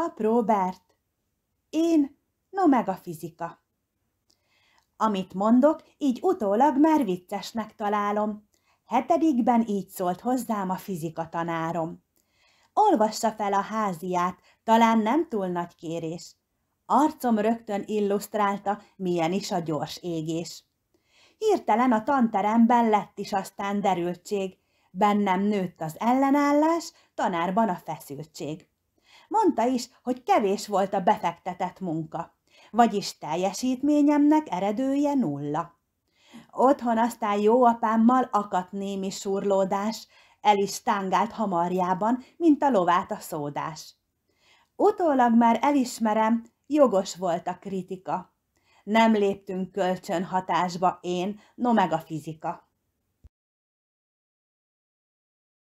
Pap Robert, én, no meg a fizika. Amit mondok, így utólag már viccesnek találom. Hetedikben így szólt hozzám a fizika tanárom. Olvassa fel a háziát, talán nem túl nagy kérés. Arcom rögtön illusztrálta, milyen is a gyors égés. Hirtelen a tanteremben lett is aztán derültség. Bennem nőtt az ellenállás, tanárban a feszültség mondta is, hogy kevés volt a befektetett munka, vagyis teljesítményemnek eredője nulla. Otthon aztán jó apámmal akadt némi surlódás, el is tángált hamarjában, mint a lovát a szódás. Utólag már elismerem, jogos volt a kritika. Nem léptünk kölcsönhatásba én, no meg a fizika.